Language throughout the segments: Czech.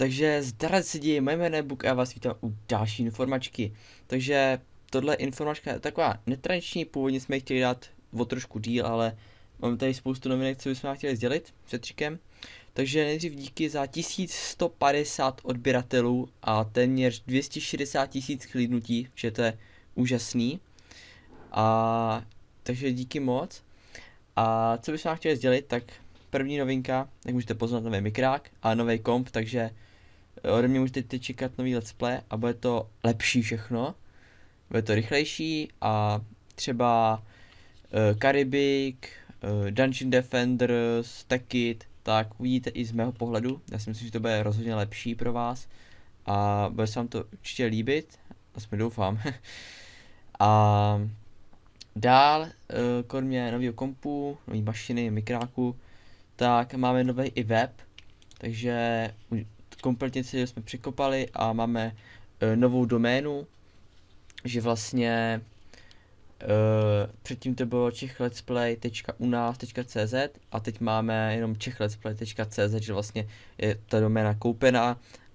Takže se lidi, moje jméno je Buk a vás vítám u další informačky. Takže tohle informačka je taková netradiční, původně jsme ji chtěli dát o trošku díl, ale máme tady spoustu novinek, co bychom chtěli sdělit před trikem. Takže nejdřív díky za 1150 odběratelů a téměř 260 tisíc klidnutí, že to je úžasný. A takže díky moc. A co bychom vám chtěli sdělit, tak první novinka, jak můžete poznat nový mikrák a nový komp, takže Ode mě můžete čekat nový let's play a bude to lepší všechno. Bude to rychlejší a třeba uh, eh, Karibik, uh, eh, Dungeon Defenders, Tekit, tak uvidíte i z mého pohledu. Já si myslím, že to bude rozhodně lepší pro vás a bude se vám to určitě líbit, aspoň doufám. a dál, uh, kromě nového kompu, nové mašiny, mikráku, tak máme nový i web, takže kompletně celý jsme překopali a máme uh, novou doménu, že vlastně uh, předtím to bylo čechletsplay.unas.cz a teď máme jenom čechletsplay.cz, že vlastně je ta doména koupená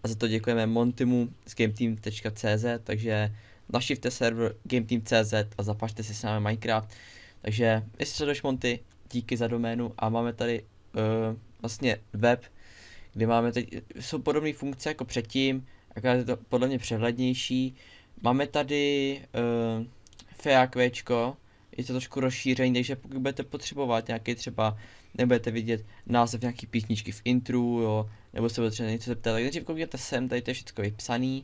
a za to děkujeme Montimu z gameteam.cz, takže našivte server gameteam.cz a zapašte si s námi Minecraft. Takže jestli se Monty, díky za doménu a máme tady uh, vlastně web kdy máme teď, jsou podobné funkce jako předtím, akorát je to podle mě přehlednější. Máme tady uh, eh, FAQ, je to trošku rozšíření, takže pokud budete potřebovat nějaký třeba, nebudete vidět název nějaký písničky v intru, jo, nebo se budete něco zeptat, nejdřív koukněte sem, tady to je všechno vypsané.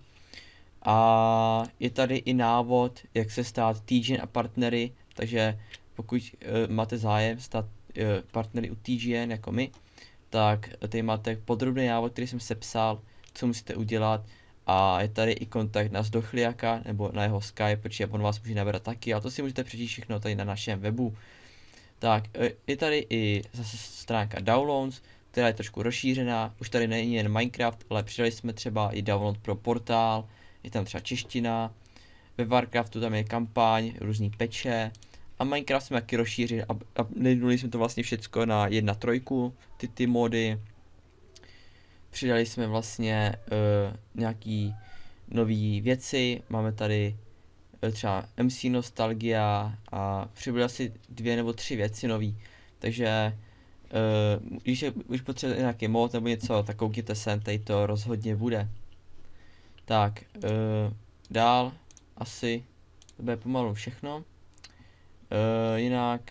A je tady i návod, jak se stát TGN a partnery, takže pokud uh, máte zájem stát uh, partnery u TGN jako my, tak tady máte podrobný návod, který jsem sepsal, co musíte udělat a je tady i kontakt na Zdochliaka nebo na jeho Skype, protože on vás může nabrat taky a to si můžete přečíst všechno tady na našem webu. Tak e, je tady i zase stránka Downloads, která je trošku rozšířená, už tady není jen Minecraft, ale přidali jsme třeba i download pro portál, je tam třeba čeština, ve Warcraftu tam je kampaň, různý peče, a Minecraft jsme taky rozšířili a, a nedunuli jsme to vlastně všecko na jedna trojku. ty ty mody. Přidali jsme vlastně uh, nějaký nové věci, máme tady uh, třeba MC Nostalgia a přibyly asi dvě nebo tři věci nové. Takže uh, když, je, když potřebujete nějaký mod nebo něco, tak koukněte sem, tady to rozhodně bude. Tak, uh, dál asi to bude pomalu všechno. Uh, jinak,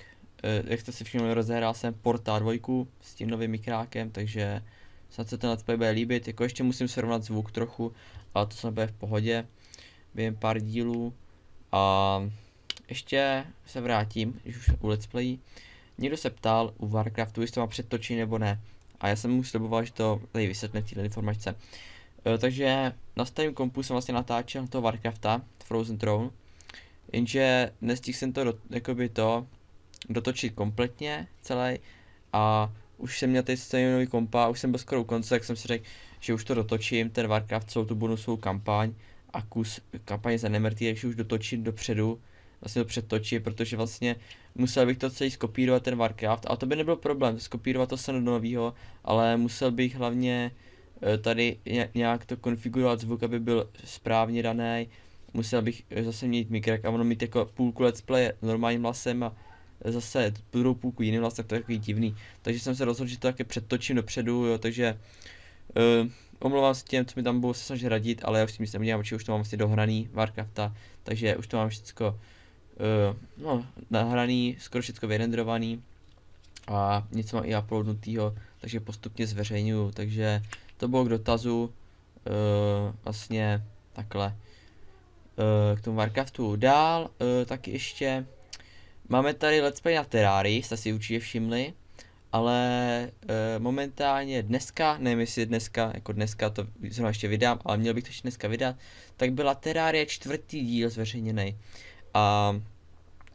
uh, jak jste si všimli, rozehrál jsem Porta 2 s tím novým mikrákem, takže snad se ten let's play bude líbit. Jako ještě musím srovnat zvuk trochu, ale to se bude v pohodě. Během pár dílů. A ještě se vrátím, když už u let's play. Někdo se ptal u Warcraftu, jestli to má předtočit nebo ne. A já jsem mu sliboval, že to tady vysvětlím v této informačce. Uh, takže na starém kompu jsem vlastně natáčel toho Warcrafta, Frozen Throne Jenže nestihl jsem to, do, jakoby to, dotočit kompletně celý a už jsem měl teď stejný nový kompa, už jsem byl skoro u konce, tak jsem si řekl, že už to dotočím, ten Warcraft, celou tu bonusovou kampaň a kus kampaně za nemrtý, takže už dotočím dopředu, vlastně to předtočím, protože vlastně musel bych to celý skopírovat ten Warcraft, a to by nebyl problém, skopírovat to se do nového, ale musel bych hlavně eh, tady nějak to konfigurovat zvuk, aby byl správně daný, musel bych zase měnit mikrak a ono mít jako půlku let's play normálním hlasem a zase druhou půlku jiným hlasem, to je takový divný. Takže jsem se rozhodl, že to také předtočím dopředu, jo, takže uh, omlouvám se těm, co mi tam budou se snažit radit, ale já už si myslím, dělám, že už to mám vlastně dohraný Warcrafta, takže už to mám všechno uh, eh, no, nahraný, skoro všechno vyrenderovaný a něco mám i uploadnutýho, takže postupně zveřejňuju, takže to bylo k dotazu, uh, vlastně takhle. Eh, k tomu Warcraftu. Dál eh, taky ještě máme tady Let's Play na Terrari, jste si určitě všimli. Ale eh, momentálně dneska, nevím jestli dneska, jako dneska to zrovna ještě vydám, ale měl bych to ještě dneska vydat, tak byla Terrari čtvrtý díl zveřejněný. A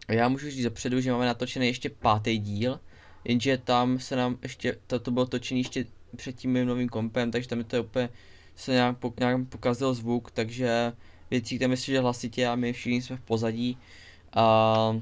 já můžu říct dopředu, že máme natočený ještě pátý díl, jenže tam se nám ještě, to, to bylo točený ještě před tím mým novým kompem, takže tam je to úplně se nějak, po, nějak pokazil zvuk, takže věcí, které myslím, že hlasitě a my všichni jsme v pozadí. A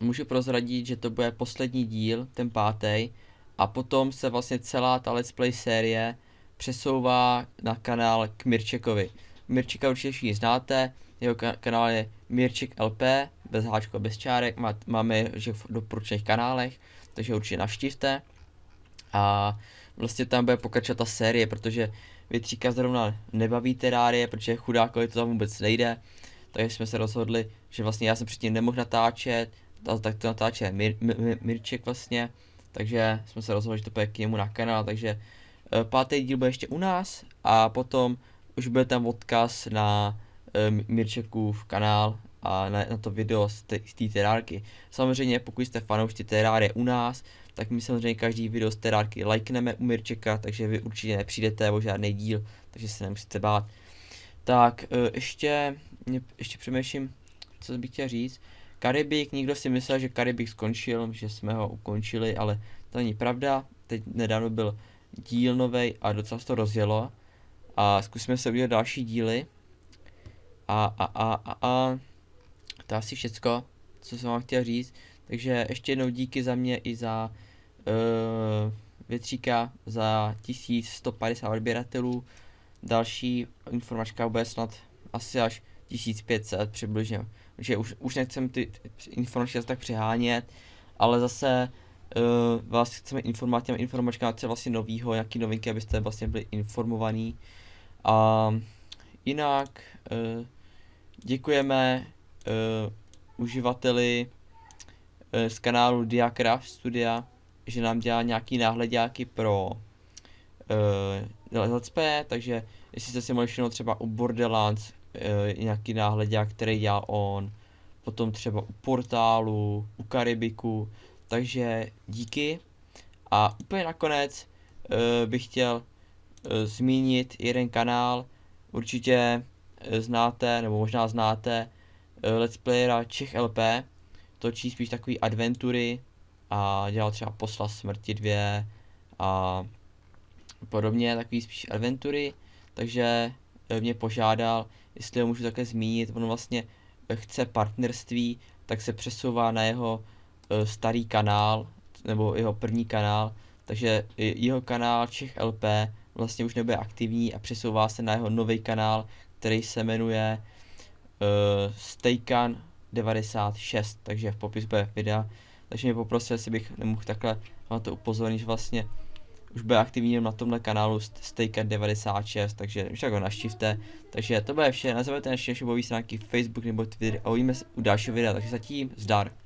můžu prozradit, že to bude poslední díl, ten pátý, a potom se vlastně celá ta Let's Play série přesouvá na kanál k Mirčekovi. Mirčeka určitě všichni znáte, jeho kanál je Mirček LP, bez háčku a bez čárek, má, máme že v doporučených kanálech, takže určitě navštivte. A vlastně tam bude pokračovat ta série, protože Větříka zrovna nebaví terárie, protože chudákovi to tam vůbec nejde. Takže jsme se rozhodli, že vlastně já jsem předtím nemohl natáčet, tak to natáče Mir, Mir, Mirček vlastně. Takže jsme se rozhodli, že to půjde k němu na kanál, takže eh, pátý díl bude ještě u nás a potom už bude tam odkaz na eh, Mirčekův kanál a na, na to video z té terárky. Samozřejmě pokud jste fanoušci terárie u nás, tak my samozřejmě každý video z terárky lajkneme u Mirčeka, takže vy určitě nepřijdete o žádný díl, takže se nemusíte bát. Tak e, ještě, ještě přemýšlím, co bych chtěl říct. Karibik, nikdo si myslel, že Karibik skončil, že jsme ho ukončili, ale to není pravda. Teď nedávno byl díl novej a docela se to rozjelo. A zkusíme se udělat další díly. A, a, a, a, a to asi všecko, co jsem vám chtěl říct. Takže ještě jednou díky za mě i za uh, Větříka, za 1150 odběratelů. Další informačka bude snad asi až 1500 přibližně. Takže už, už nechcem ty informačky tak přehánět, ale zase uh, vás chceme informovat těm informačkám, co je vlastně novýho, jaký novinky, abyste vlastně byli informovaní. A jinak uh, děkujeme uh, uživateli uh, z kanálu Diacraft Studia, že nám dělá nějaký náhledáky pro uh, eh, Let's Play, takže jestli jste si mohli všimnout třeba u Borderlands uh, nějaký náhledák, který dělal on, potom třeba u Portálu, u Karibiku, takže díky. A úplně nakonec uh, bych chtěl uh, zmínit jeden kanál, určitě znáte, nebo možná znáte, Eh, let's playera Čech LP, točí spíš takové adventury a dělal třeba Posla smrti dvě a podobně, takové spíš adventury, takže eh, mě požádal, jestli ho můžu také zmínit, on vlastně eh, chce partnerství, tak se přesouvá na jeho starý kanál, nebo jeho první kanál, takže jeho kanál Čech LP vlastně už nebude aktivní a přesouvá se na jeho nový kanál, který se jmenuje uh, Steikan 96, takže v popis bude videa. Takže mě poprosil, jestli bych nemohl takhle na to upozornit, že vlastně už bude aktivní na tomhle kanálu Steikan 96, takže už tak ho naštívte. Takže to bude vše, nazvete naše webové stránky Facebook nebo Twitter a uvidíme se u dalšího videa, takže zatím zdar.